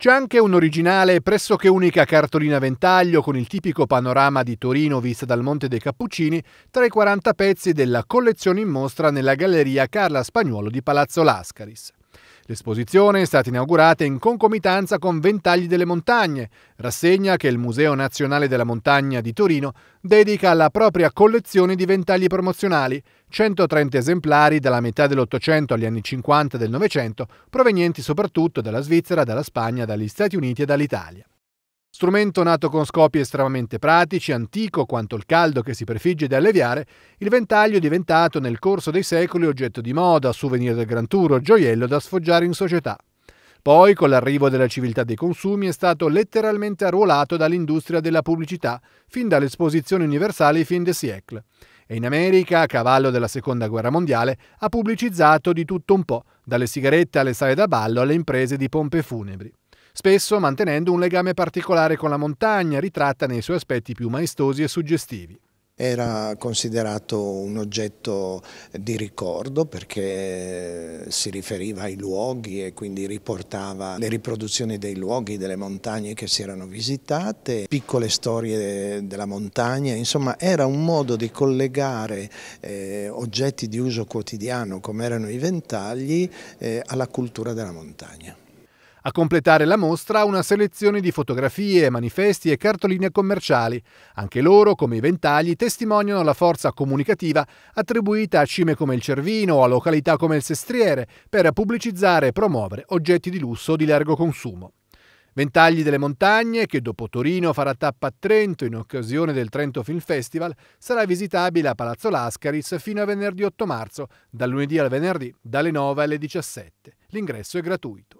C'è anche un'originale pressoché unica cartolina ventaglio con il tipico panorama di Torino vista dal Monte dei Cappuccini tra i 40 pezzi della collezione in mostra nella Galleria Carla Spagnuolo di Palazzo Lascaris. L'esposizione è stata inaugurata in concomitanza con Ventagli delle Montagne, rassegna che il Museo Nazionale della Montagna di Torino dedica alla propria collezione di ventagli promozionali, 130 esemplari dalla metà dell'Ottocento agli anni 50 del Novecento, provenienti soprattutto dalla Svizzera, dalla Spagna, dagli Stati Uniti e dall'Italia. Strumento nato con scopi estremamente pratici, antico quanto il caldo che si prefigge di alleviare, il ventaglio è diventato nel corso dei secoli oggetto di moda, souvenir del Gran Turo, gioiello da sfoggiare in società. Poi, con l'arrivo della civiltà dei consumi, è stato letteralmente arruolato dall'industria della pubblicità, fin dall'esposizione universale fin de siècle. E in America, a cavallo della Seconda Guerra Mondiale, ha pubblicizzato di tutto un po', dalle sigarette alle sale da ballo alle imprese di pompe funebri spesso mantenendo un legame particolare con la montagna, ritratta nei suoi aspetti più maestosi e suggestivi. Era considerato un oggetto di ricordo perché si riferiva ai luoghi e quindi riportava le riproduzioni dei luoghi, delle montagne che si erano visitate, piccole storie della montagna, insomma era un modo di collegare eh, oggetti di uso quotidiano come erano i ventagli eh, alla cultura della montagna. A completare la mostra una selezione di fotografie, manifesti e cartoline commerciali. Anche loro, come i ventagli, testimoniano la forza comunicativa attribuita a cime come il Cervino o a località come il Sestriere per pubblicizzare e promuovere oggetti di lusso di largo consumo. Ventagli delle montagne, che dopo Torino farà tappa a Trento in occasione del Trento Film Festival, sarà visitabile a Palazzo Lascaris fino a venerdì 8 marzo, dal lunedì al venerdì, dalle 9 alle 17. L'ingresso è gratuito.